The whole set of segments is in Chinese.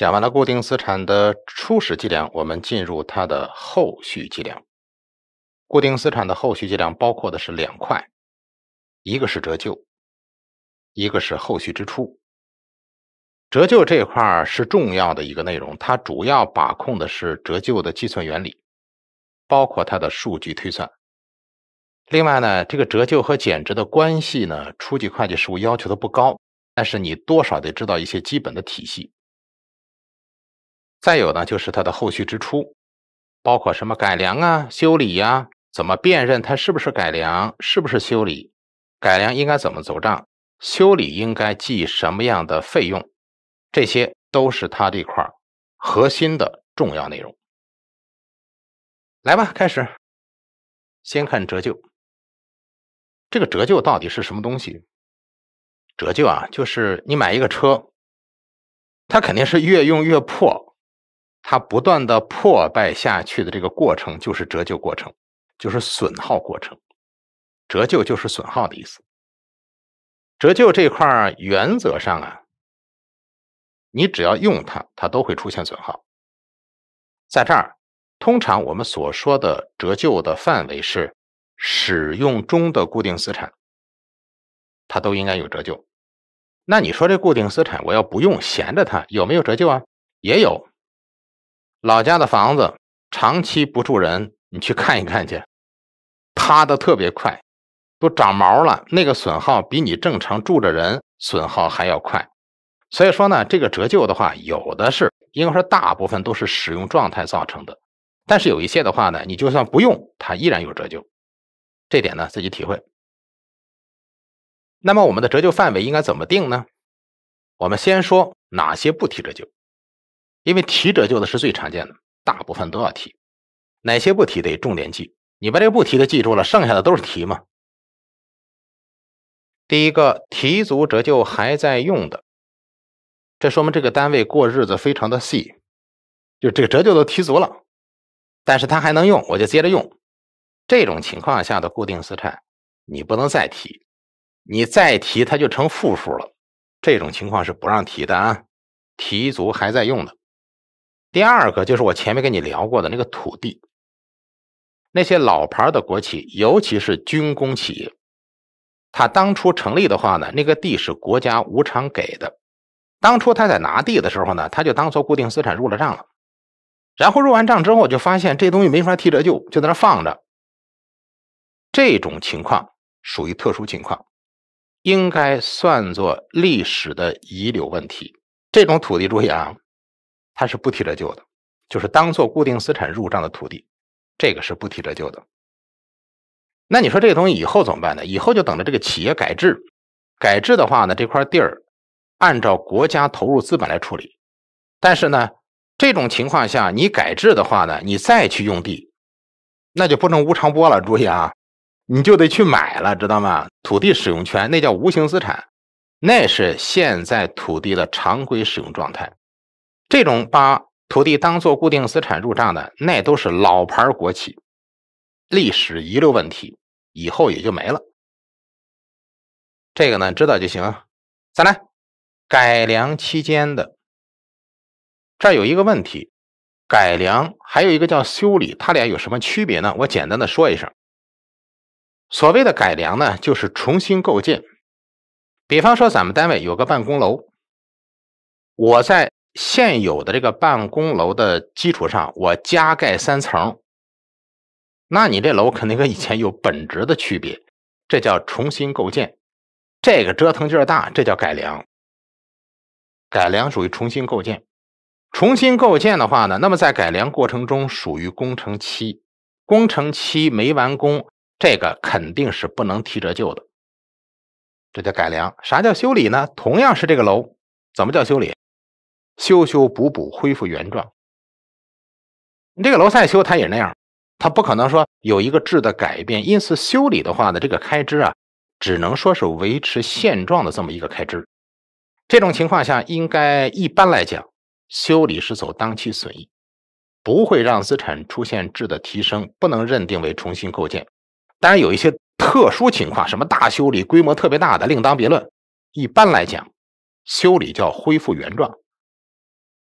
讲完了固定资产的初始计量，我们进入它的后续计量。固定资产的后续计量包括的是两块，一个是折旧，一个是后续支出。折旧这块是重要的一个内容，它主要把控的是折旧的计算原理，包括它的数据推算。另外呢，这个折旧和减值的关系呢，初级会计实务要求的不高，但是你多少得知道一些基本的体系。再有呢，就是它的后续支出，包括什么改良啊、修理呀，怎么辨认它是不是改良，是不是修理？改良应该怎么走账？修理应该记什么样的费用？这些都是它这块核心的重要内容。来吧，开始，先看折旧。这个折旧到底是什么东西？折旧啊，就是你买一个车，它肯定是越用越破。它不断的破败下去的这个过程就是折旧过程，就是损耗过程。折旧就是损耗的意思。折旧这块原则上啊，你只要用它，它都会出现损耗。在这儿，通常我们所说的折旧的范围是使用中的固定资产，它都应该有折旧。那你说这固定资产我要不用，闲着它有没有折旧啊？也有。老家的房子长期不住人，你去看一看去，塌的特别快，都长毛了。那个损耗比你正常住着人损耗还要快，所以说呢，这个折旧的话，有的是，应该说大部分都是使用状态造成的。但是有一些的话呢，你就算不用，它依然有折旧，这点呢自己体会。那么我们的折旧范围应该怎么定呢？我们先说哪些不提折旧。因为提折旧的是最常见的，大部分都要提。哪些不提得重点记？你把这个不提的记住了，剩下的都是提嘛。第一个提足折旧还在用的，这说明这个单位过日子非常的细，就这个折旧都提足了，但是它还能用，我就接着用。这种情况下的固定资产，你不能再提，你再提它就成负数了。这种情况是不让提的啊，提足还在用的。第二个就是我前面跟你聊过的那个土地，那些老牌的国企，尤其是军工企业，它当初成立的话呢，那个地是国家无偿给的，当初他在拿地的时候呢，他就当做固定资产入了账了，然后入完账之后就发现这东西没法提折旧，就在那放着。这种情况属于特殊情况，应该算作历史的遗留问题。这种土地，注意啊。它是不提折旧的，就是当做固定资产入账的土地，这个是不提折旧的。那你说这个东西以后怎么办呢？以后就等着这个企业改制，改制的话呢，这块地儿按照国家投入资本来处理。但是呢，这种情况下你改制的话呢，你再去用地，那就不能无偿拨了。注意啊，你就得去买了，知道吗？土地使用权那叫无形资产，那是现在土地的常规使用状态。这种把土地当做固定资产入账的，那都是老牌国企，历史遗留问题，以后也就没了。这个呢，知道就行。再来，改良期间的，这儿有一个问题，改良还有一个叫修理，它俩有什么区别呢？我简单的说一声，所谓的改良呢，就是重新构建，比方说咱们单位有个办公楼，我在。现有的这个办公楼的基础上，我加盖三层，那你这楼肯定跟以前有本质的区别，这叫重新构建。这个折腾劲儿大，这叫改良。改良属于重新构建。重新构建的话呢，那么在改良过程中属于工程期，工程期没完工，这个肯定是不能提折旧的。这叫改良。啥叫修理呢？同样是这个楼，怎么叫修理？修修补补恢复原状，这个楼塞修它也那样，它不可能说有一个质的改变。因此修理的话呢，这个开支啊，只能说是维持现状的这么一个开支。这种情况下，应该一般来讲，修理是走当期损益，不会让资产出现质的提升，不能认定为重新构建。当然有一些特殊情况，什么大修理规模特别大的另当别论。一般来讲，修理叫恢复原状。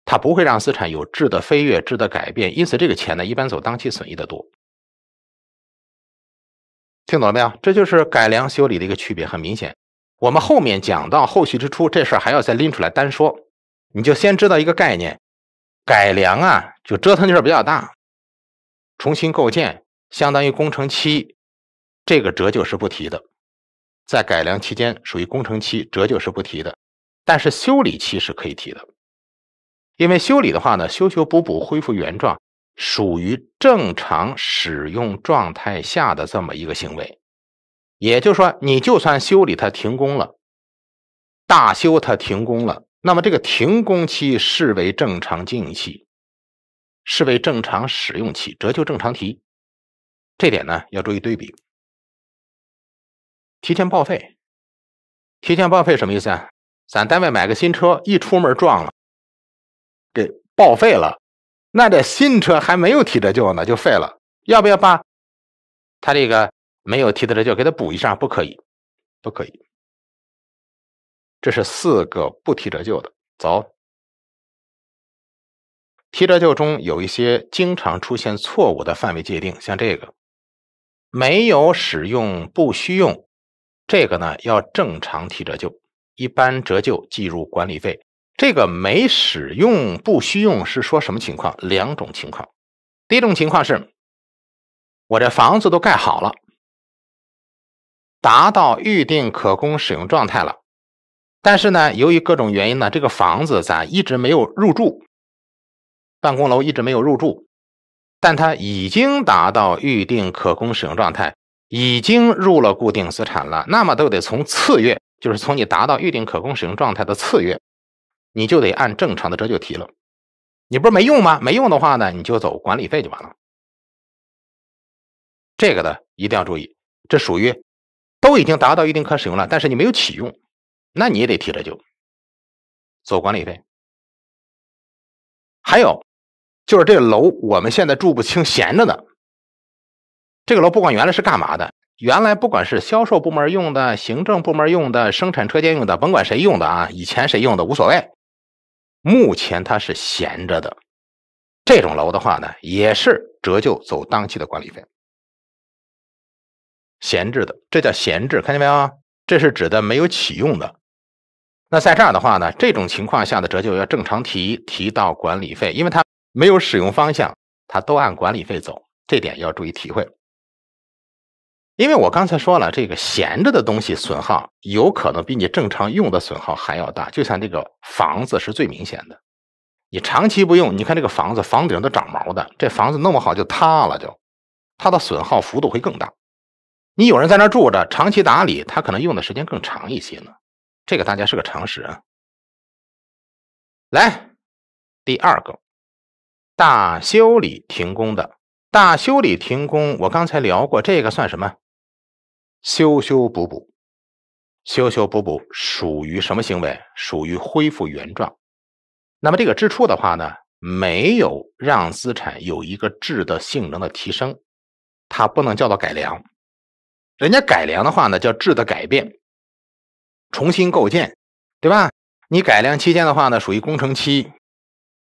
它不会让资产有质的飞跃、质的改变，因此这个钱呢，一般走当期损益的多。听懂了没有？这就是改良修理的一个区别，很明显。我们后面讲到后续支出这事儿，还要再拎出来单说。你就先知道一个概念：改良啊，就折腾劲儿比较大，重新构建相当于工程期，这个折旧是不提的。在改良期间属于工程期，折旧是不提的，但是修理期是可以提的。因为修理的话呢，修修补补恢复原状，属于正常使用状态下的这么一个行为。也就是说，你就算修理它停工了，大修它停工了，那么这个停工期视为正常经营期，视为正常使用期，折旧正常提。这点呢要注意对比。提前报废，提前报废什么意思啊？咱单位买个新车，一出门撞了。给报废了，那这新车还没有提折旧呢，就废了。要不要把他这个没有提的折旧给他补一下？不可以，不可以。这是四个不提折旧的。走，提折旧中有一些经常出现错误的范围界定，像这个没有使用不需用，这个呢要正常提折旧，一般折旧计入管理费。这个没使用、不需用是说什么情况？两种情况。第一种情况是，我这房子都盖好了，达到预定可供使用状态了，但是呢，由于各种原因呢，这个房子咱一直没有入住，办公楼一直没有入住，但它已经达到预定可供使用状态，已经入了固定资产了。那么都得从次月，就是从你达到预定可供使用状态的次月。你就得按正常的折旧提了，你不是没用吗？没用的话呢，你就走管理费就完了。这个呢一定要注意，这属于都已经达到一定可使用了，但是你没有启用，那你也得提折旧。走管理费。还有就是这个楼我们现在住不清，闲着呢。这个楼不管原来是干嘛的，原来不管是销售部门用的、行政部门用的、生产车间用的，甭管谁用的啊，以前谁用的无所谓。目前它是闲着的，这种楼的话呢，也是折旧走当期的管理费。闲置的，这叫闲置，看见没有？这是指的没有启用的。那在这儿的话呢，这种情况下的折旧要正常提提到管理费，因为它没有使用方向，它都按管理费走，这点要注意体会。因为我刚才说了，这个闲着的东西损耗有可能比你正常用的损耗还要大。就像这个房子是最明显的，你长期不用，你看这个房子，房顶都长毛的，这房子弄不好就塌了，就它的损耗幅度会更大。你有人在那住着，长期打理，它可能用的时间更长一些呢。这个大家是个常识啊。来，第二个，大修理停工的，大修理停工，我刚才聊过，这个算什么？修修补补，修修补补属于什么行为？属于恢复原状。那么这个支出的话呢，没有让资产有一个质的性能的提升，它不能叫做改良。人家改良的话呢，叫质的改变，重新构建，对吧？你改良期间的话呢，属于工程期，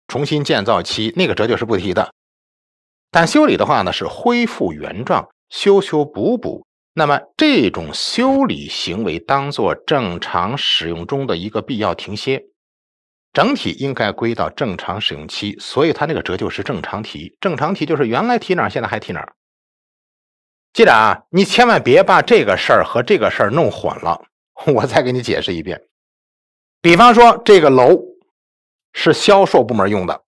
重新建造期，那个折旧是不提的。但修理的话呢，是恢复原状，修修补补。那么这种修理行为当做正常使用中的一个必要停歇，整体应该归到正常使用期，所以它那个折旧是正常提。正常提就是原来提哪儿，现在还提哪儿。记着啊，你千万别把这个事儿和这个事儿弄混了。我再给你解释一遍。比方说这个楼是销售部门用的，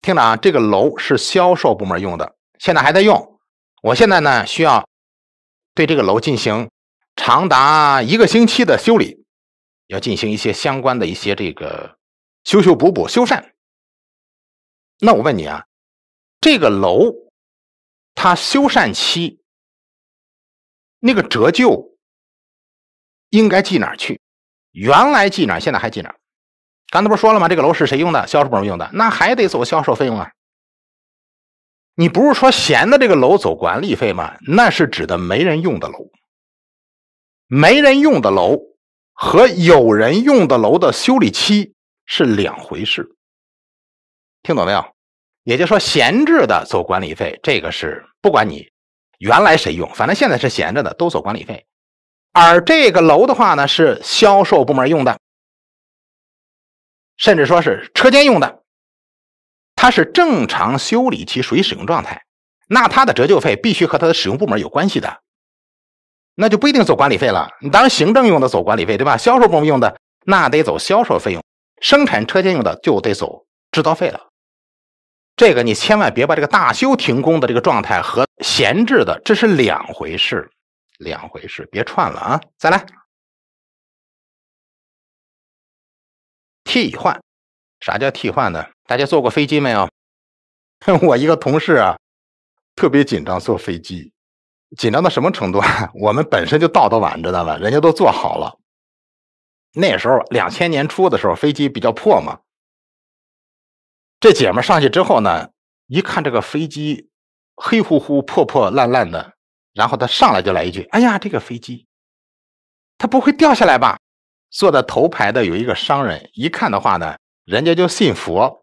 听着啊，这个楼是销售部门用的，现在还在用。我现在呢需要。对这个楼进行长达一个星期的修理，要进行一些相关的一些这个修修补补、修缮。那我问你啊，这个楼它修缮期那个折旧应该记哪儿去？原来记哪儿？现在还记哪儿？刚才不是说了吗？这个楼是谁用的？销售部门用的，那还得走销售费用啊。你不是说闲的这个楼走管理费吗？那是指的没人用的楼，没人用的楼和有人用的楼的修理期是两回事，听懂没有？也就是说，闲置的走管理费，这个是不管你原来谁用，反正现在是闲着的都走管理费。而这个楼的话呢，是销售部门用的，甚至说是车间用的。它是正常修理，其属于使用状态，那它的折旧费必须和它的使用部门有关系的，那就不一定走管理费了。你当然行政用的走管理费，对吧？销售部门用的那得走销售费用，生产车间用的就得走制造费了。这个你千万别把这个大修停工的这个状态和闲置的这是两回事，两回事，别串了啊！再来，替换，啥叫替换呢？大家坐过飞机没有？我一个同事啊，特别紧张坐飞机，紧张到什么程度啊？我们本身就到的晚，知道吧？人家都坐好了。那时候两千年初的时候，飞机比较破嘛。这姐们上去之后呢，一看这个飞机黑乎乎、破破烂烂的，然后她上来就来一句：“哎呀，这个飞机，它不会掉下来吧？”坐在头排的有一个商人，一看的话呢，人家就信佛。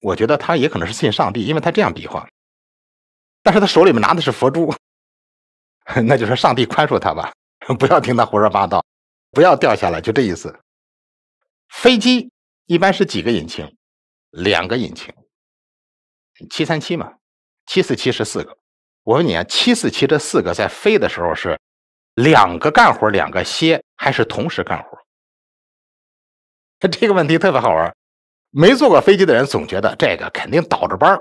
我觉得他也可能是信上帝，因为他这样比划，但是他手里面拿的是佛珠，那就是上帝宽恕他吧，不要听他胡说八道，不要掉下来，就这意思。飞机一般是几个引擎？两个引擎，七三七嘛，七四七是四个。我问你啊，七四七这四个在飞的时候是两个干活，两个歇，还是同时干活？这个问题特别好玩。没坐过飞机的人总觉得这个肯定倒着班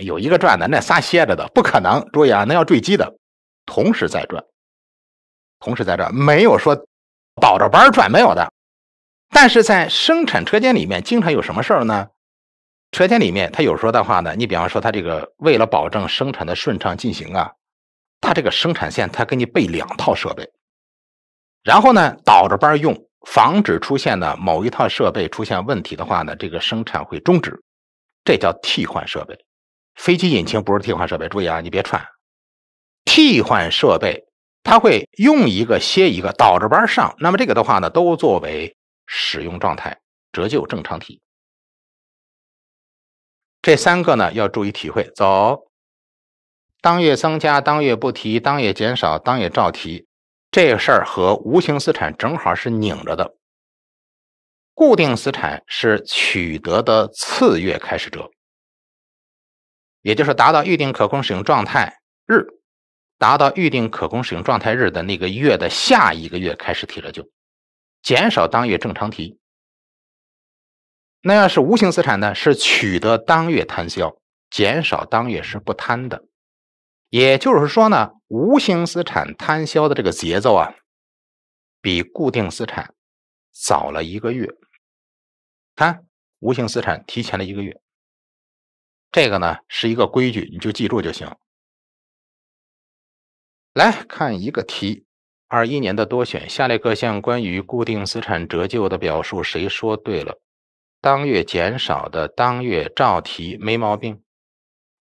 有一个转的，那仨歇着的，不可能。注意啊，那要坠机的，同时在转，同时在这没有说倒着班转没有的。但是在生产车间里面，经常有什么事儿呢？车间里面，他有时候的话呢，你比方说，他这个为了保证生产的顺畅进行啊，他这个生产线他给你备两套设备，然后呢，倒着班用。防止出现呢某一套设备出现问题的话呢，这个生产会终止，这叫替换设备。飞机引擎不是替换设备，注意啊，你别串。替换设备，它会用一个歇一个，倒着班上。那么这个的话呢，都作为使用状态，折旧正常提。这三个呢要注意体会。走，当月增加，当月不提；当月减少，当月照提。这事儿和无形资产正好是拧着的。固定资产是取得的次月开始折，也就是达到预定可供使用状态日，达到预定可供使用状态日的那个月的下一个月开始提折旧，减少当月正常提。那要是无形资产呢？是取得当月摊销，减少当月是不摊的。也就是说呢？无形资产摊销的这个节奏啊，比固定资产早了一个月。看，无形资产提前了一个月。这个呢是一个规矩，你就记住就行。来看一个题：二一年的多选，下列各项关于固定资产折旧的表述，谁说对了？当月减少的当月照提，没毛病。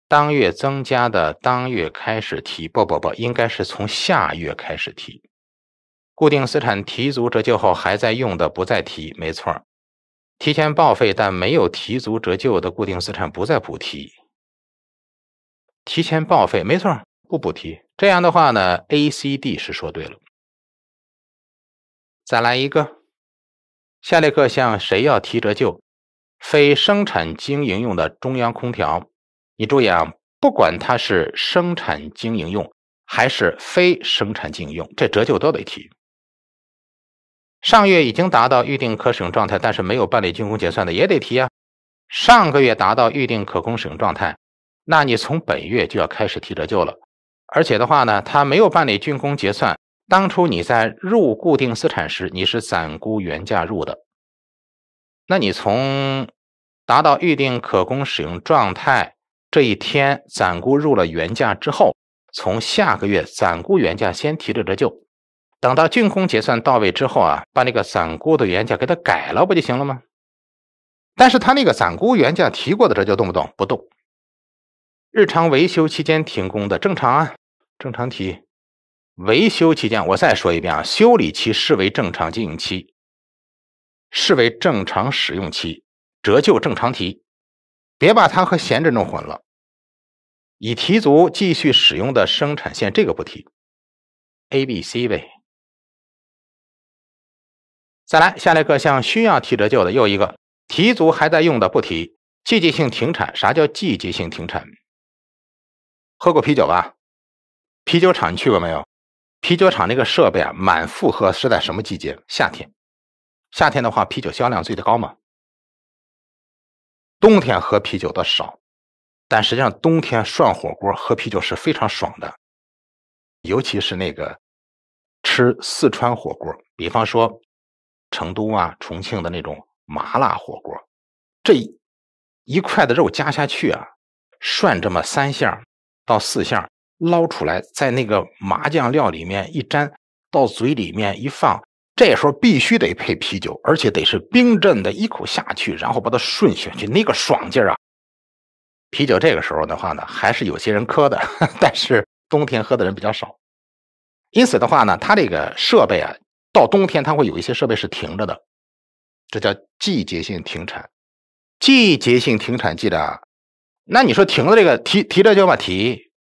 当月增加的，当月开始提，不不不，应该是从下月开始提。固定资产提足折旧后还在用的，不再提，没错。提前报废但没有提足折旧的固定资产，不再补提。提前报废，没错，不补提。这样的话呢，A、C、D 是说对了。再来一个，下列各项谁要提折旧？非生产经营用的中央空调。你注意啊，不管它是生产经营用还是非生产经营用，这折旧都得提。上月已经达到预定可使用状态，但是没有办理竣工结算的也得提啊。上个月达到预定可供使用状态，那你从本月就要开始提折旧了。而且的话呢，它没有办理竣工结算，当初你在入固定资产时你是暂估原价入的，那你从达到预定可供使用状态。这一天，暂估入了原价之后，从下个月暂估原价先提着折旧，等到竣工结算到位之后啊，把那个暂估的原价给它改了不就行了吗？但是他那个暂估原价提过的折旧动不动不动，日常维修期间停工的正常啊，正常提，维修期间我再说一遍啊，修理期视为正常经营期，视为正常使用期，折旧正常提。别把它和闲置弄混了。已提足继续使用的生产线，这个不提。A、B、C 位。再来，下列各项需要提折旧的又一个，提足还在用的不提。季节性停产，啥叫季节性停产？喝过啤酒吧？啤酒厂你去过没有？啤酒厂那个设备啊，满负荷是在什么季节？夏天。夏天的话，啤酒销量最的高吗？冬天喝啤酒的少，但实际上冬天涮火锅喝啤酒是非常爽的，尤其是那个吃四川火锅，比方说成都啊、重庆的那种麻辣火锅，这一块的肉加下去啊，涮这么三下到四下，捞出来在那个麻酱料里面一沾，到嘴里面一放。这时候必须得配啤酒，而且得是冰镇的，一口下去，然后把它顺下去，那个爽劲儿啊！啤酒这个时候的话呢，还是有些人喝的，但是冬天喝的人比较少。因此的话呢，它这个设备啊，到冬天它会有一些设备是停着的，这叫季节性停产。季节性停产，记得，那你说停的这个提提着就嘛提？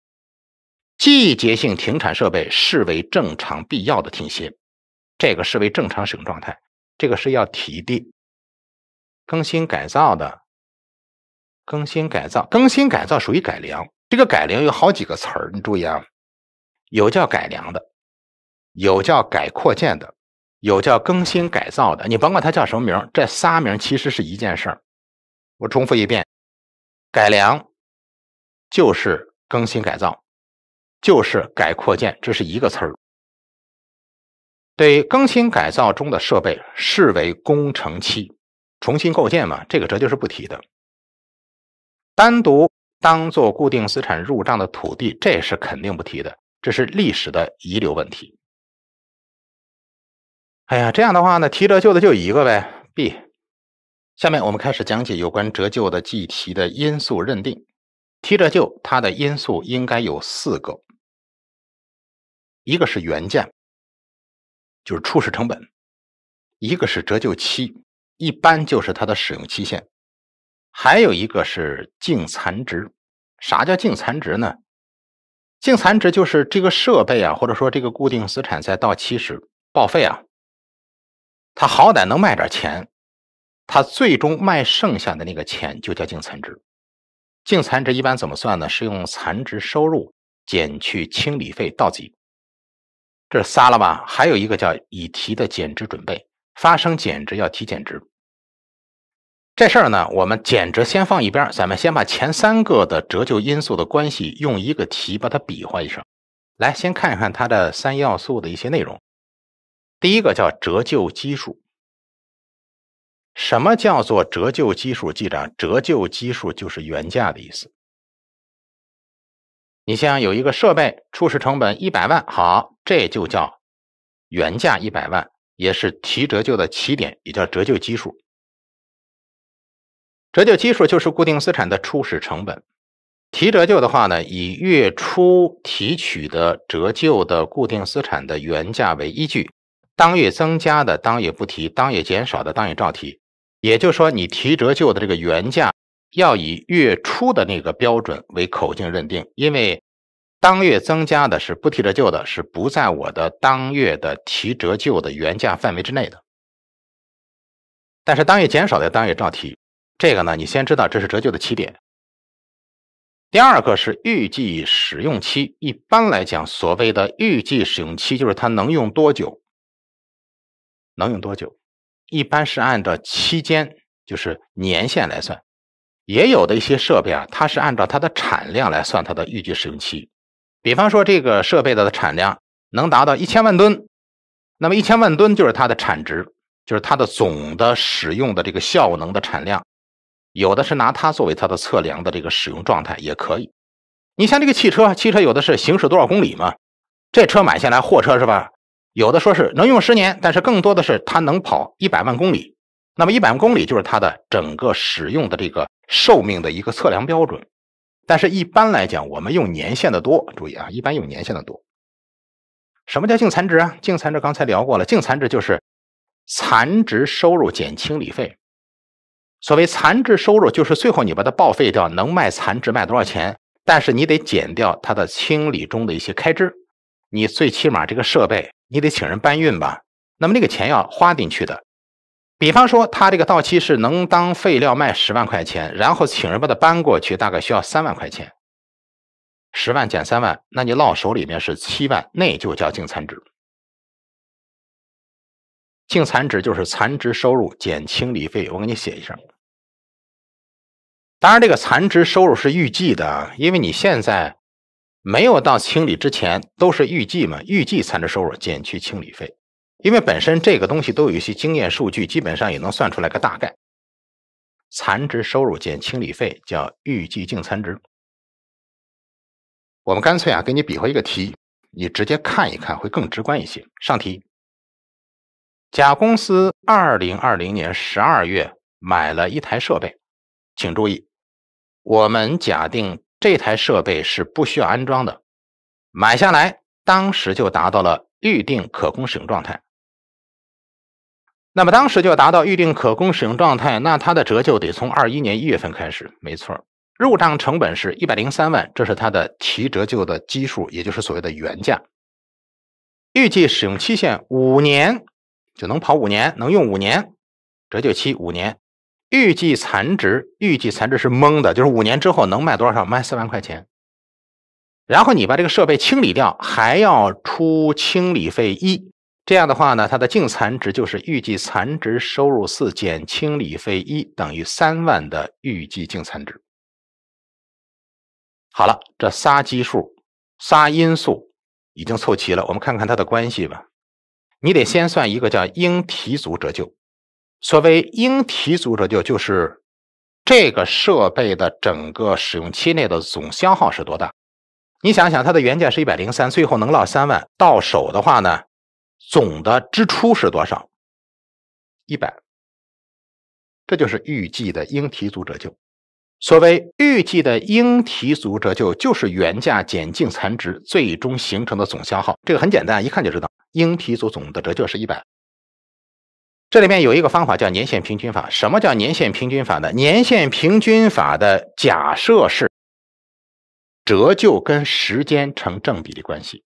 季节性停产设备视为正常必要的停歇。这个视为正常使用状态，这个是要提的。更新改造的，更新改造，更新改造属于改良。这个改良有好几个词儿，你注意啊，有叫改良的，有叫改扩建的，有叫更新改造的。你甭管它叫什么名儿，这仨名儿其实是一件事儿。我重复一遍，改良就是更新改造，就是改扩建，这是一个词儿。对更新改造中的设备视为工程期重新构建嘛？这个折旧是不提的。单独当做固定资产入账的土地，这是肯定不提的，这是历史的遗留问题。哎呀，这样的话呢，提折旧的就一个呗。B。下面我们开始讲解有关折旧的计提的因素认定。提折旧它的因素应该有四个，一个是原价。就是初始成本，一个是折旧期，一般就是它的使用期限，还有一个是净残值。啥叫净残值呢？净残值就是这个设备啊，或者说这个固定资产在到期时报废啊，它好歹能卖点钱，它最终卖剩下的那个钱就叫净残值。净残值一般怎么算呢？是用残值收入减去清理费、到底。这仨了吧？还有一个叫已提的减值准备，发生减值要提减值。这事儿呢，我们减值先放一边，咱们先把前三个的折旧因素的关系用一个题把它比划一声。来，先看一看它的三要素的一些内容。第一个叫折旧基数。什么叫做折旧基数？记着，折旧基数就是原价的意思。你像有一个设备，初始成本一百万，好，这就叫原价一百万，也是提折旧的起点，也叫折旧基数。折旧基数就是固定资产的初始成本。提折旧的话呢，以月初提取的折旧的固定资产的原价为依据，当月增加的当月不提，当月减少的当月照提。也就是说，你提折旧的这个原价。要以月初的那个标准为口径认定，因为当月增加的是不提折旧的，是不在我的当月的提折旧的原价范围之内的。但是当月减少的当月照提，这个呢，你先知道这是折旧的起点。第二个是预计使用期，一般来讲，所谓的预计使用期就是它能用多久，能用多久，一般是按照期间，就是年限来算。也有的一些设备啊，它是按照它的产量来算它的预计使用期。比方说，这个设备的产量能达到一千万吨，那么一千万吨就是它的产值，就是它的总的使用的这个效能的产量。有的是拿它作为它的测量的这个使用状态也可以。你像这个汽车，汽车有的是行驶多少公里嘛？这车买下来，货车是吧？有的说是能用十年，但是更多的是它能跑一百万公里。那么一百万公里就是它的整个使用的这个寿命的一个测量标准，但是一般来讲，我们用年限的多。注意啊，一般用年限的多。什么叫净残值啊？净残值刚才聊过了，净残值就是残值收入减清理费。所谓残值收入，就是最后你把它报废掉，能卖残值卖多少钱？但是你得减掉它的清理中的一些开支，你最起码这个设备你得请人搬运吧？那么那个钱要花进去的。比方说，他这个到期是能当废料卖十万块钱，然后请人把它搬过去，大概需要三万块钱，十万减三万，那你落手里面是七万，那就叫净残值。净残值就是残值收入减清理费。我给你写一下，当然这个残值收入是预计的啊，因为你现在没有到清理之前都是预计嘛，预计残值收入减去清理费。因为本身这个东西都有一些经验数据，基本上也能算出来个大概。残值收入减清理费叫预计净残值。我们干脆啊，给你比划一个题，你直接看一看会更直观一些。上题：甲公司二零二零年十二月买了一台设备，请注意，我们假定这台设备是不需要安装的，买下来当时就达到了预定可供使用状态。那么当时就达到预定可供使用状态，那它的折旧得从二一年一月份开始，没错。入账成本是一百零三万，这是它的提折旧的基数，也就是所谓的原价。预计使用期限五年，就能跑五年，能用五年，折旧期五年。预计残值，预计残值是蒙的，就是五年之后能卖多少，卖四万块钱。然后你把这个设备清理掉，还要出清理费一。这样的话呢，它的净残值就是预计残值收入四减清理费一等于三万的预计净残值。好了，这仨基数、仨因素已经凑齐了，我们看看它的关系吧。你得先算一个叫应提足折旧。所谓应提足折旧，就是这个设备的整个使用期内的总消耗是多大？你想想，它的原价是一百零三，最后能落三万到手的话呢？总的支出是多少？一百。这就是预计的应提足折旧。所谓预计的应提足折旧，就是原价减净残值最终形成的总消耗。这个很简单，一看就知道。应提足总的折旧是一百。这里面有一个方法叫年限平均法。什么叫年限平均法呢？年限平均法的假设是折旧跟时间成正比例关系。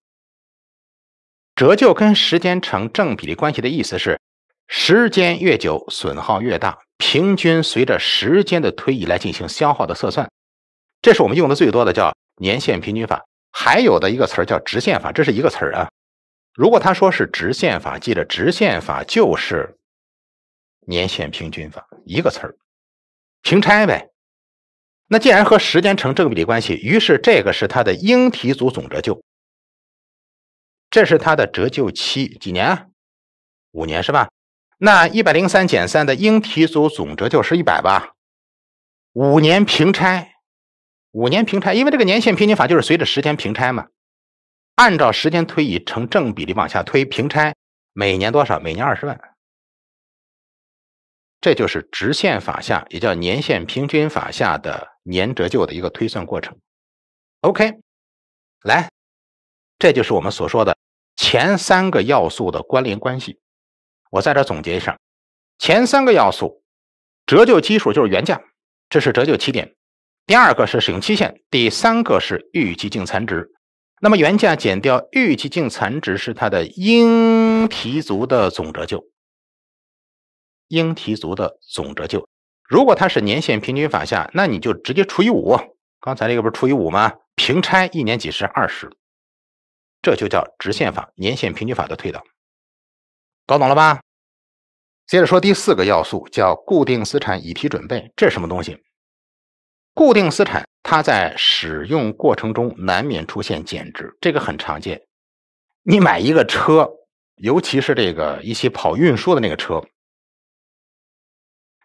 折旧跟时间成正比例关系的意思是，时间越久，损耗越大。平均随着时间的推移来进行消耗的测算，这是我们用的最多的，叫年限平均法。还有的一个词儿叫直线法，这是一个词儿啊。如果他说是直线法，记着直线法就是年限平均法，一个词儿，平拆呗。那既然和时间成正比例关系，于是这个是它的应提足总折旧。这是它的折旧期几年？五年是吧？那一百零三减三的应提足总折旧是一百吧？五年平拆，五年平拆，因为这个年限平均法就是随着时间平拆嘛，按照时间推移成正比例往下推平拆每年多少？每年二十万。这就是直线法下也叫年限平均法下的年折旧的一个推算过程。OK，来。这就是我们所说的前三个要素的关联关系。我在这儿总结一下：前三个要素，折旧基数就是原价，这是折旧起点；第二个是使用期限；第三个是预计净残值。那么原价减掉预计净残值是它的应提足的总折旧。应提足的总折旧，如果它是年限平均法下，那你就直接除以五。刚才那个不是除以五吗？平拆一年几十二十。这就叫直线法、年限平均法的推导，搞懂了吧？接着说第四个要素，叫固定资产已提准备，这是什么东西？固定资产它在使用过程中难免出现减值，这个很常见。你买一个车，尤其是这个一起跑运输的那个车，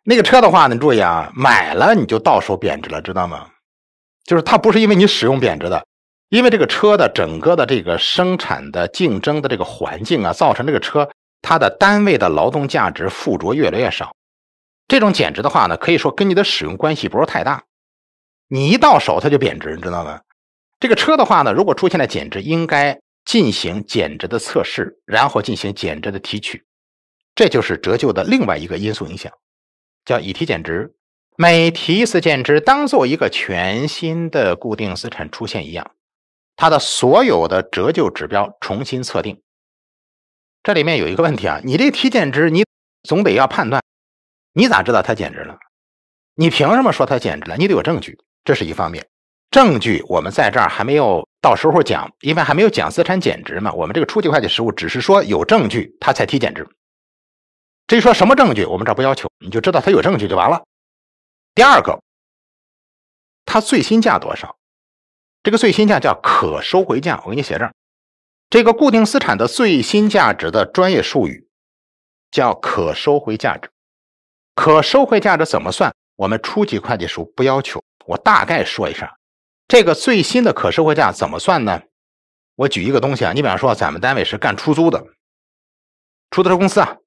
那个车的话，呢，注意啊，买了你就到手贬值了，知道吗？就是它不是因为你使用贬值的。因为这个车的整个的这个生产的竞争的这个环境啊，造成这个车它的单位的劳动价值附着越来越少。这种减值的话呢，可以说跟你的使用关系不是太大。你一到手它就贬值，你知道吗？这个车的话呢，如果出现了减值，应该进行减值的测试，然后进行减值的提取。这就是折旧的另外一个因素影响，叫以提减值。每提一次减值，当做一个全新的固定资产出现一样。它的所有的折旧指标重新测定，这里面有一个问题啊，你这提减值，你总得要判断，你咋知道它减值了？你凭什么说它减值了？你得有证据，这是一方面。证据我们在这儿还没有，到时候讲，因为还没有讲资产减值嘛。我们这个初级会计实务只是说有证据，它才提减值。至于说什么证据，我们这不要求，你就知道它有证据就完了。第二个，它最新价多少？这个最新价叫可收回价，我给你写这儿。这个固定资产的最新价值的专业术语叫可收回价值。可收回价值怎么算？我们初级会计书不要求，我大概说一下。这个最新的可收回价怎么算呢？我举一个东西啊，你比方说咱们单位是干出租的，出租车公司啊，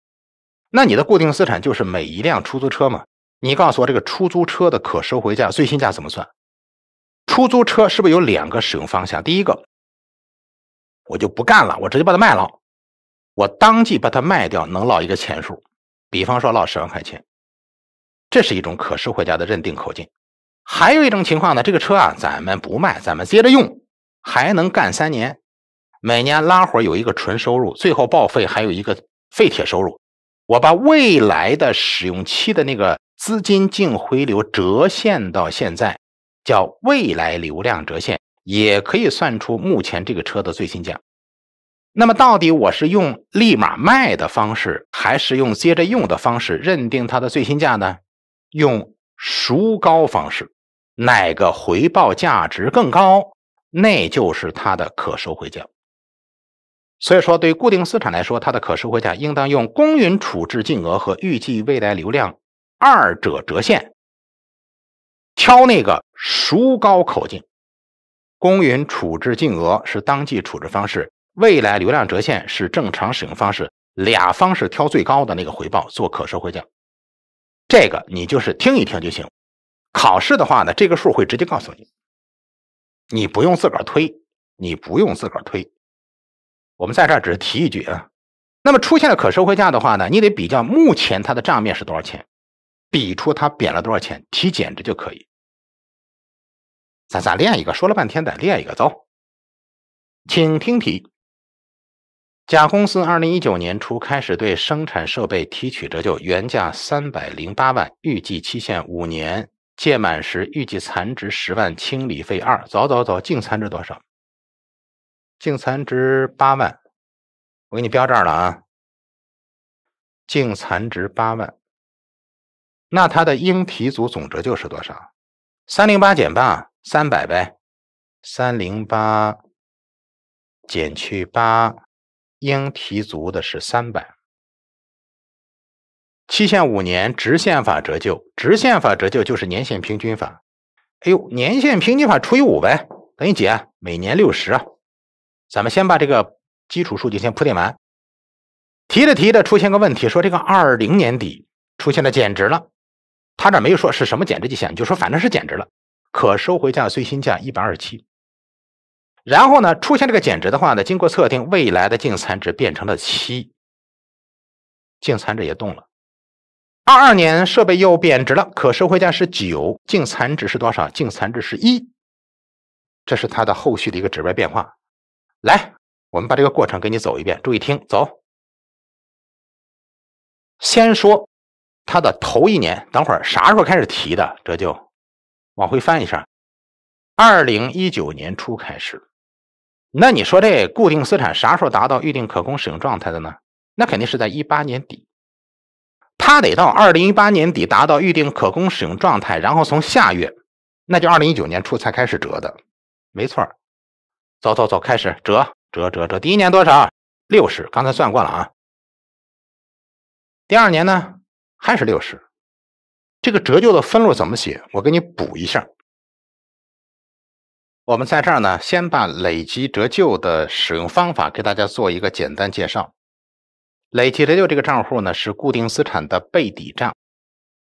那你的固定资产就是每一辆出租车嘛。你告诉我这个出租车的可收回价最新价怎么算？出租车是不是有两个使用方向？第一个，我就不干了，我直接把它卖了，我当即把它卖掉，能捞一个钱数，比方说捞十万块钱，这是一种可收回价的认定口径。还有一种情况呢，这个车啊，咱们不卖，咱们接着用，还能干三年，每年拉活有一个纯收入，最后报废还有一个废铁收入，我把未来的使用期的那个资金净回流折现到现在。叫未来流量折现，也可以算出目前这个车的最新价。那么，到底我是用立马卖的方式，还是用接着用的方式认定它的最新价呢？用孰高方式，哪个回报价值更高，那就是它的可收回价。所以说，对固定资产来说，它的可收回价应当用公允处置净额和预计未来流量二者折现，挑那个。孰高口径，公允处置净额是当季处置方式，未来流量折现是正常使用方式，俩方式挑最高的那个回报做可收回价，这个你就是听一听就行。考试的话呢，这个数会直接告诉你，你不用自个儿推，你不用自个儿推。我们在这儿只是提一句啊。那么出现了可收回价的话呢，你得比较目前它的账面是多少钱，比出它贬了多少钱，提减值就可以。咱咱练一个，说了半天，得练一个走。请听题：甲公司二零一九年初开始对生产设备提取折旧，原价三百零八万，预计期限五年，届满时预计残值十万，清理费二。走走走，净残值多少？净残值八万，我给你标这儿了啊。净残值八万，那它的应提足总折旧是多少？三零八减八。三百呗，三零八减去八，应提足的是三百。期限五年，直线法折旧。直线法折旧就是年限平均法。哎呦，年限平均法除以五呗，等于几？啊？每年六十啊。咱们先把这个基础数据先铺垫完。提着提着出现个问题，说这个二零年底出现了减值了。他这没有说是什么减值迹象，就说反正是减值了。可收回价最新价一百二十七，然后呢，出现这个减值的话呢，经过测定，未来的净残值变成了七，净残值也动了。二二年设备又贬值了，可收回价是九，净残值是多少？净残值是一，这是它的后续的一个指标变化。来，我们把这个过程给你走一遍，注意听。走，先说它的头一年，等会儿啥时候开始提的这就往回翻一下，二零一九年初开始。那你说这固定资产啥时候达到预定可供使用状态的呢？那肯定是在一八年底，它得到二零一八年底达到预定可供使用状态，然后从下月，那就二零一九年初才开始折的，没错。走走走，开始折折折折，第一年多少？六十，刚才算过了啊。第二年呢，还是六十。这个折旧的分录怎么写？我给你补一下。我们在这儿呢，先把累积折旧的使用方法给大家做一个简单介绍。累积折旧这个账户呢，是固定资产的备抵账，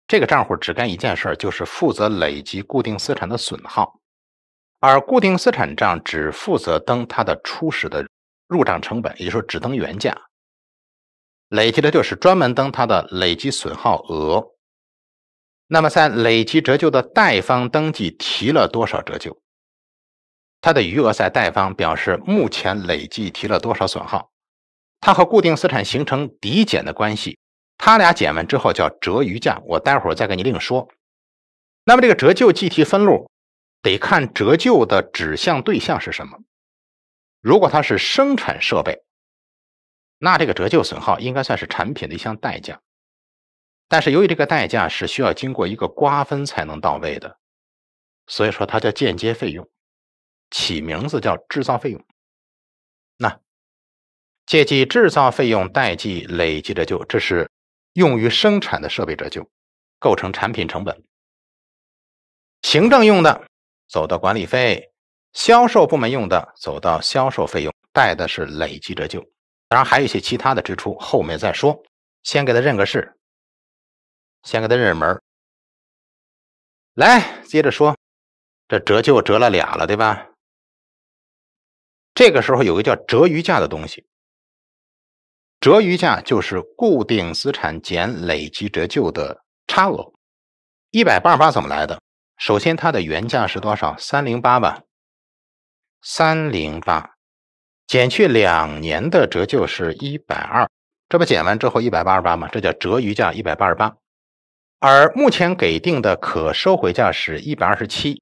这个账户只干一件事儿，就是负责累积固定资产的损耗，而固定资产账只负责登它的初始的入账成本，也就是说，只登原价。累积折旧是专门登它的累计损耗额。那么，在累计折旧的贷方登记提了多少折旧？它的余额在贷方表示目前累计提了多少损耗？它和固定资产形成抵减的关系，它俩减完之后叫折余价，我待会儿再给你另说。那么，这个折旧计提分录得看折旧的指向对象是什么？如果它是生产设备，那这个折旧损耗应该算是产品的一项代价。但是由于这个代价是需要经过一个瓜分才能到位的，所以说它叫间接费用，起名字叫制造费用。那借记制造费用，贷记累计折旧，这是用于生产的设备折旧，构成产品成本。行政用的走到管理费，销售部门用的走到销售费用，贷的是累计折旧。当然还有一些其他的支出，后面再说。先给他认个事。先给它认认门儿，来接着说，这折旧折了俩了，对吧？这个时候有个叫折余价的东西，折余价就是固定资产减累计折旧的差额，一百八十八怎么来的？首先它的原价是多少？三零八吧，三零八减去两年的折旧是一百二，这不减完之后一百八十八吗？这叫折余价一百八十八。而目前给定的可收回价是127，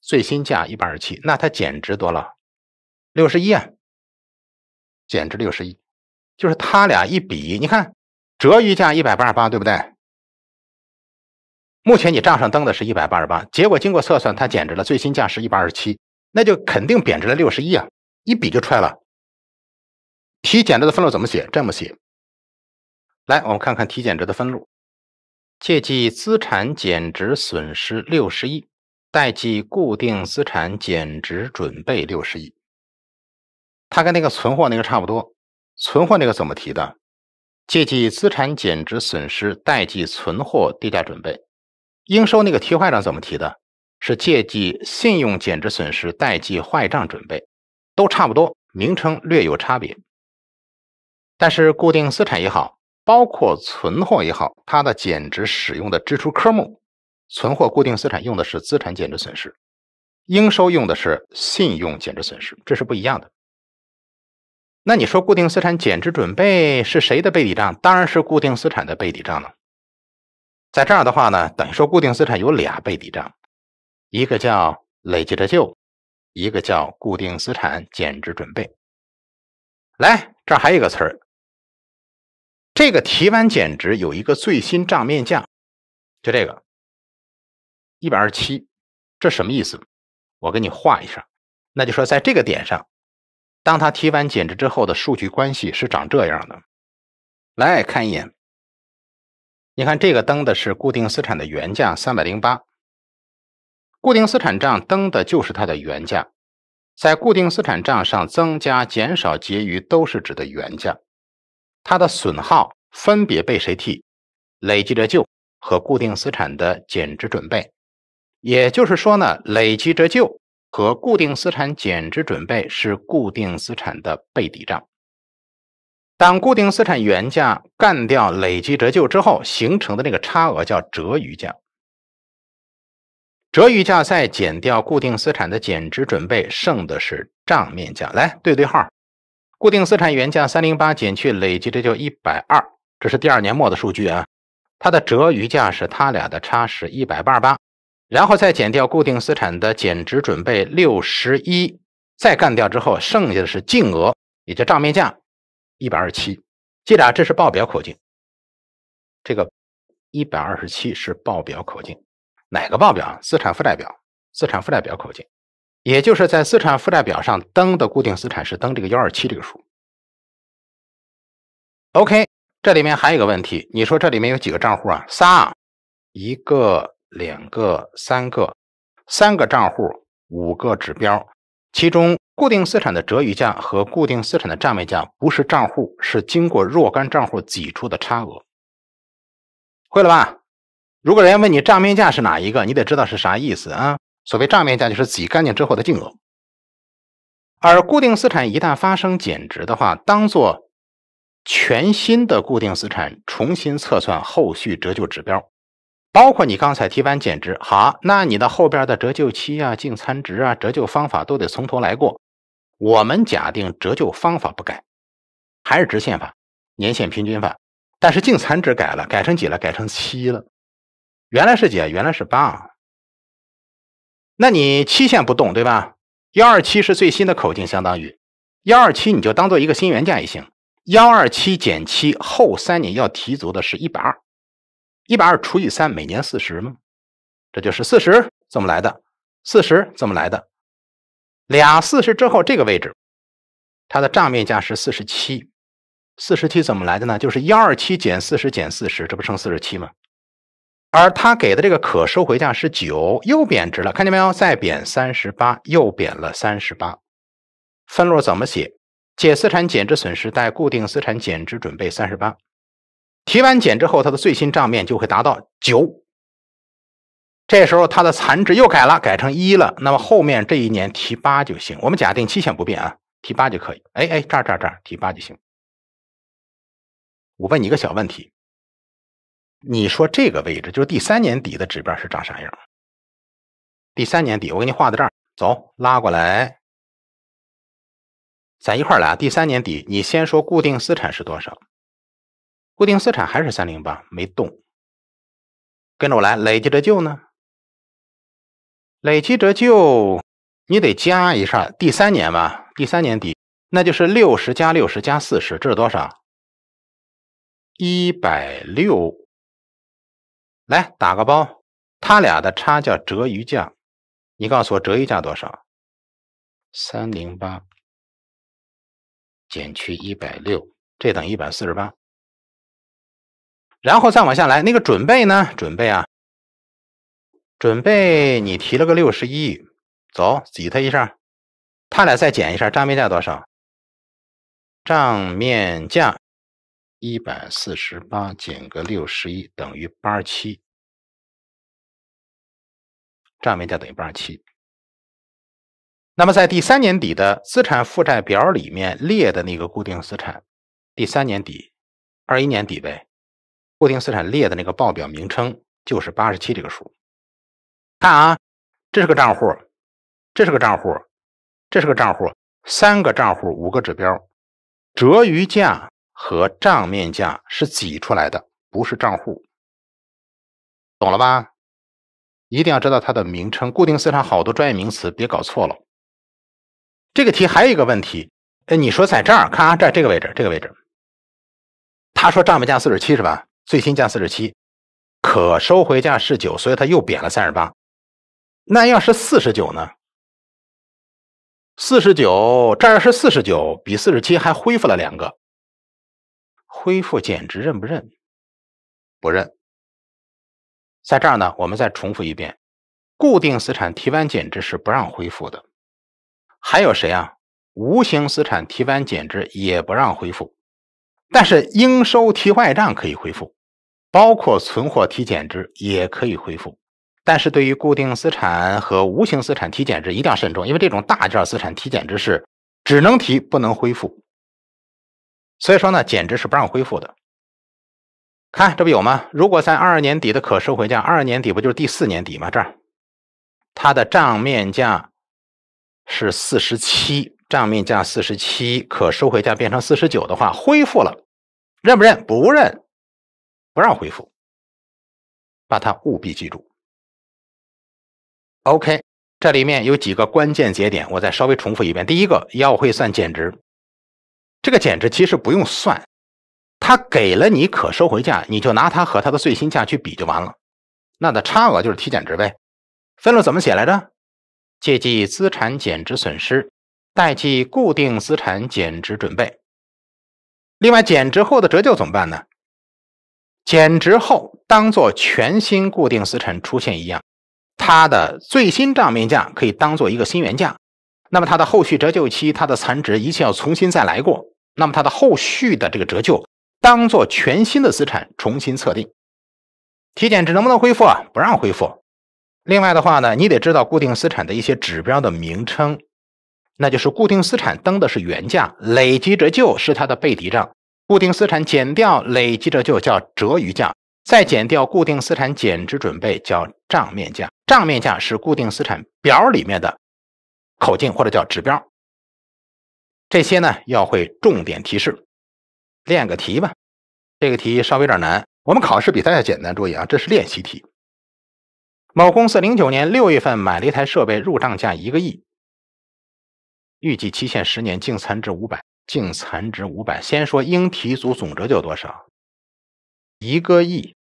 最新价127，那它减值多六6 1啊，减值61，就是它俩一比，你看折余价188，对不对？目前你账上登的是一百八十八，结果经过测算它减值了，最新价是一百二十七，那就肯定贬值了61啊，一比就出来了。体检值的分录怎么写？这么写，来，我们看看体检值的分录。借记资产减值损失六十亿，贷记固定资产减值准备六十亿。它跟那个存货那个差不多。存货那个怎么提的？借记资产减值损失，贷记存货跌价准备。应收那个提坏账怎么提的？是借记信用减值损失，贷记坏账准备。都差不多，名称略有差别。但是固定资产也好。包括存货也好，它的减值使用的支出科目，存货固定资产用的是资产减值损失，应收用的是信用减值损失，这是不一样的。那你说固定资产减值准备是谁的备抵账？当然是固定资产的备抵账了。在这儿的话呢，等于说固定资产有俩备抵账，一个叫累计折旧，一个叫固定资产减值准备。来，这儿还有一个词儿。这个提完减值有一个最新账面价，就这个一百二十七，这什么意思？我给你画一下，那就说在这个点上，当他提完减值之后的数据关系是长这样的。来看一眼，你看这个登的是固定资产的原价三百零八，固定资产账登的就是它的原价，在固定资产账上增加、减少、结余都是指的原价。它的损耗分别被谁替？累计折旧和固定资产的减值准备，也就是说呢，累计折旧和固定资产减值准备是固定资产的背抵账。当固定资产原价干掉累计折旧之后，形成的那个差额叫折余价。折余价再减掉固定资产的减值准备，剩的是账面价。来对对号。固定资产原价三零八减去累计，这就一百二，这是第二年末的数据啊。它的折余价是它俩的差，是一百八十八，然后再减掉固定资产的减值准备六十一，再干掉之后，剩下的是净额，也就账面价一百二十七。记着啊，这是报表口径，这个一百二十七是报表口径，哪个报表？资产负债表，资产负债表口径。也就是在资产负债表上登的固定资产是登这个幺二七这个数。OK，这里面还有一个问题，你说这里面有几个账户啊？仨，一个、两个、三个，三个账户，五个指标。其中固定资产的折余价和固定资产的账面价不是账户，是经过若干账户挤出的差额。会了吧？如果人家问你账面价是哪一个，你得知道是啥意思啊？所谓账面价就是挤干净之后的净额，而固定资产一旦发生减值的话，当做全新的固定资产重新测算后续折旧指标，包括你刚才提完减值，好，那你的后边的折旧期啊、净残值啊、折旧方法都得从头来过。我们假定折旧方法不改，还是直线法、年限平均法，但是净残值改了，改成几了？改成七了，原来是几？原来是八。那你期限不动对吧？幺二七是最新的口径，相当于幺二七，你就当做一个新原价也行。幺二七减七后三年要提足的是一百二，一百二除以三，每年四十吗？这就是四十怎么来的？四十怎么来的？俩四十之后这个位置，它的账面价是四十七，四十七怎么来的呢？就是幺二七减四十减四十，这不剩四十七吗？而他给的这个可收回价是九，又贬值了，看见没有？再贬三十八，又贬了三十八。分录怎么写？借资产减值损失，贷固定资产减值准备三十八。提完减值后，它的最新账面就会达到九。这时候它的残值又改了，改成一了。那么后面这一年提八就行。我们假定期限不变啊，提八就可以。哎哎，这儿这儿这儿，提八就行。我问你一个小问题。你说这个位置就是第三年底的指标是长啥样？第三年底我给你画到这儿，走拉过来，咱一块来啊。第三年底，你先说固定资产是多少？固定资产还是三零八，没动。跟着我来，累计折旧呢？累计折旧你得加一下，第三年吧，第三年底那就是六十加六十加四十，这是多少？一百六。来打个包，他俩的差叫折余价，你告诉我折余价多少？三零八减去一百六，这等一百四十八。然后再往下来，那个准备呢？准备啊，准备你提了个六十一，走挤他一下，他俩再减一下账面价多少？账面价。一百四十八减个六十一等于八十七，账面价等于八十七。那么在第三年底的资产负债表里面列的那个固定资产，第三年底，二一年底呗，固定资产列的那个报表名称就是八十七这个数。看啊，这是个账户，这是个账户，这是个账户，三个账户五个指标，折余价。和账面价是挤出来的，不是账户，懂了吧？一定要知道它的名称，固定资产好多专业名词，别搞错了。这个题还有一个问题，哎，你说在这儿看啊，在这个位置，这个位置，他说账面价四十七是吧？最新价四十七，可收回价是九，所以他又贬了三十八。那要是四十九呢？四十九，这儿是四十九，比四十七还恢复了两个。恢复减值认不认？不认。在这儿呢，我们再重复一遍：固定资产提完减值是不让恢复的，还有谁啊？无形资产提完减值也不让恢复。但是应收提坏账可以恢复，包括存货提减值也可以恢复。但是对于固定资产和无形资产提减值一定要慎重，因为这种大件资产提减值是只能提不能恢复。所以说呢，简直是不让恢复的。看这不有吗？如果在二二年底的可收回价，二二年底不就是第四年底吗？这儿，它的账面价是四十七，账面价四十七，可收回价变成四十九的话，恢复了，认不认？不认，不让恢复。把它务必记住。OK，这里面有几个关键节点，我再稍微重复一遍。第一个，要会算减值。这个减值其实不用算，他给了你可收回价，你就拿它和它的最新价去比就完了，那的差额就是提减值呗。分录怎么写来着？借记资产减值损失，贷记固定资产减值准备。另外，减值后的折旧怎么办呢？减值后当做全新固定资产出现一样，它的最新账面价可以当做一个新原价，那么它的后续折旧期、它的残值一切要重新再来过。那么它的后续的这个折旧，当做全新的资产重新测定，体检值能不能恢复啊？不让恢复。另外的话呢，你得知道固定资产的一些指标的名称，那就是固定资产登的是原价，累计折旧是它的背抵账，固定资产减掉累计折旧叫折余价，再减掉固定资产减值准备叫账面价，账面价是固定资产表里面的口径或者叫指标。这些呢要会重点提示，练个题吧。这个题稍微有点难，我们考试比大家简单。注意啊，这是练习题。某公司零九年六月份买了一台设备，入账价一个亿，预计期限十年，净残值五百，净残值五百。先说应提足总折旧多少？一个亿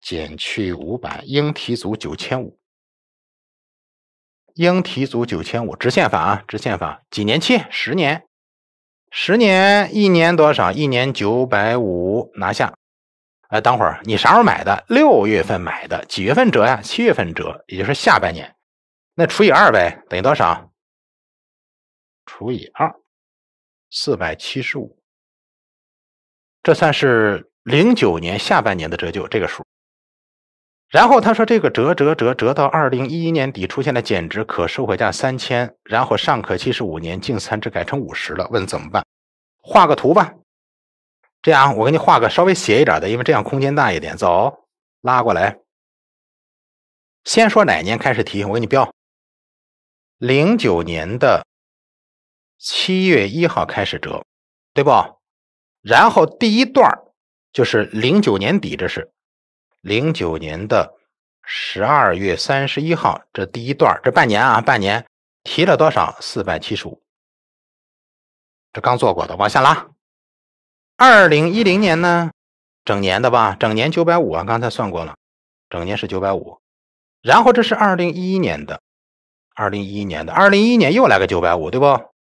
减去五百，应提足九千五。应提足九千五，直线法啊，直线法，几年期？十年，十年，一年多少？一年九百五拿下。哎，等会儿，你啥时候买的？六月份买的，几月份折呀？七月份折，也就是下半年。那除以二呗，等于多少？除以二，四百七十五。这算是零九年下半年的折旧，这个数。然后他说：“这个折折折折到二零一一年底出现了减值，可收回价三千，然后尚可期是五年，净残值改成五十了。问怎么办？画个图吧。这样，我给你画个稍微斜一点的，因为这样空间大一点。走，拉过来。先说哪年开始提？我给你标。零九年的七月一号开始折，对不？然后第一段就是零九年底，这是。”零九年的十二月三十一号，这第一段这半年啊，半年提了多少？四百七十五。这刚做过的，往下拉。二零一零年呢，整年的吧，整年九百五啊，刚才算过了，整年是九百五。然后这是二零一一年的，二零一一年的，二零一一年又来个九百五，对不？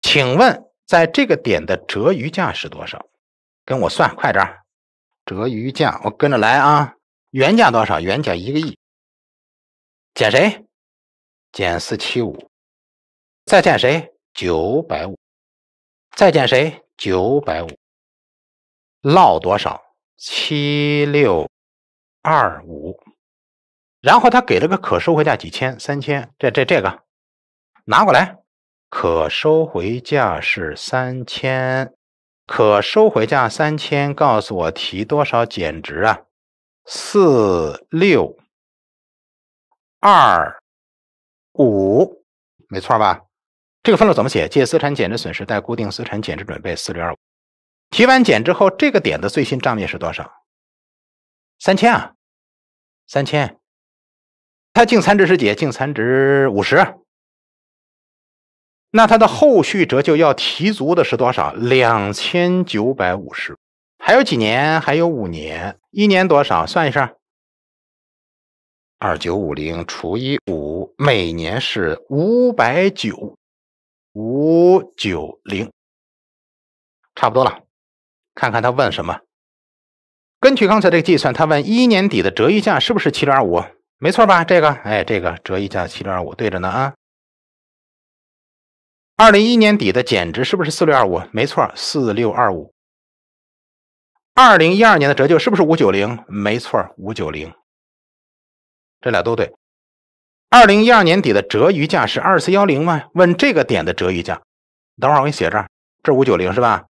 请问在这个点的折余价是多少？跟我算，快点儿。折余价，我跟着来啊！原价多少？原价一个亿。减谁？减四七五。再减谁？九百五。再减谁？九百五。落多少？七六二五。然后他给了个可收回价，几千？三千？这这这个拿过来。可收回价是三千。可收回价三千，告诉我提多少减值啊？四六二五，没错吧？这个分录怎么写？借资产减值损失，贷固定资产减值准备四六二五。提完减之后，这个点的最新账面是多少？三千啊，三千。它净残值是几？净残值五十。那它的后续折旧要提足的是多少？两千九百五十，还有几年？还有五年，一年多少？算一下，二九五零除以五，每年是五百九五九零，差不多了。看看他问什么？根据刚才这个计算，他问一年底的折溢价是不是七点二五？没错吧？这个，哎，这个折溢价七点二五，对着呢啊。二零一年底的减值是不是四六二五？没错，四六二五。二零一二年的折旧是不是五九零？没错，五九零。这俩都对。二零一二年底的折余价是二四幺零吗？问这个点的折余价。等会儿我给你写这儿，这五九零是吧？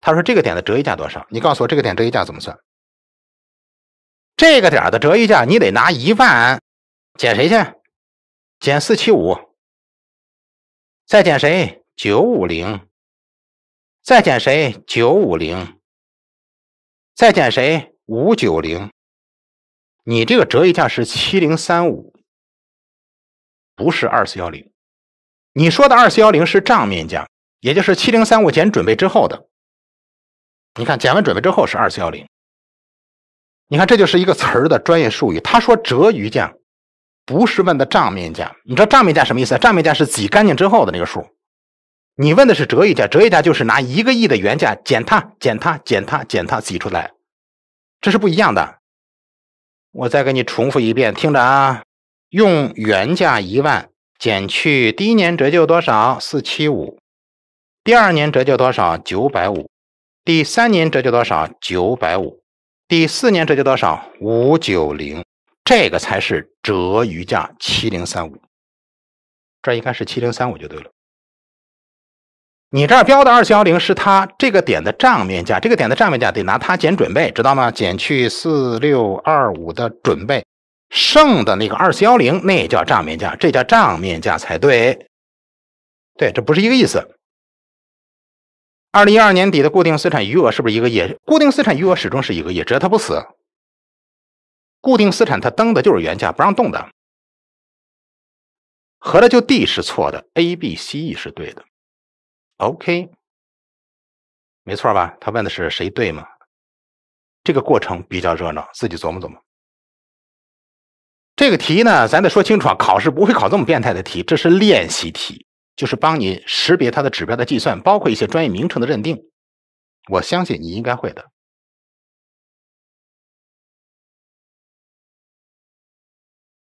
他说这个点的折余价多少？你告诉我这个点折余价怎么算？这个点的折余价你得拿一万减谁去？减四七五。再减谁？九五零。再减谁？九五零。再减谁？五九零。你这个折余价是七零三五，不是二四幺零。你说的二四幺零是账面价，也就是七零三五减准备之后的。你看，减完准备之后是二四幺零。你看，这就是一个词儿的专业术语。他说折余价。不是问的账面价，你知道账面价什么意思？账面价是挤干净之后的那个数。你问的是折溢价，折溢价就是拿一个亿的原价减它、减它、减它、减它，挤出来，这是不一样的。我再给你重复一遍，听着啊，用原价一万减去第一年折旧多少四七五，第二年折旧多少九百五，第三年折旧多少九百五，第四年折旧多少五九零。这个才是折余价七零三五，这应该是七零三五就对了。你这儿标的二四幺零是它这个点的账面价，这个点的账面价得拿它减准备，知道吗？减去四六二五的准备，剩的那个二四幺零那也叫账面价，这叫账面价才对。对，这不是一个意思。二零一二年底的固定资产余额是不是一个亿？固定资产余额始终是一个亿，只要它不死。固定资产它登的就是原价，不让动的。合着就 D 是错的，A、B、C、E 是对的。OK，没错吧？他问的是谁对吗？这个过程比较热闹，自己琢磨琢磨。这个题呢，咱得说清楚啊，考试不会考这么变态的题，这是练习题，就是帮你识别它的指标的计算，包括一些专业名称的认定。我相信你应该会的。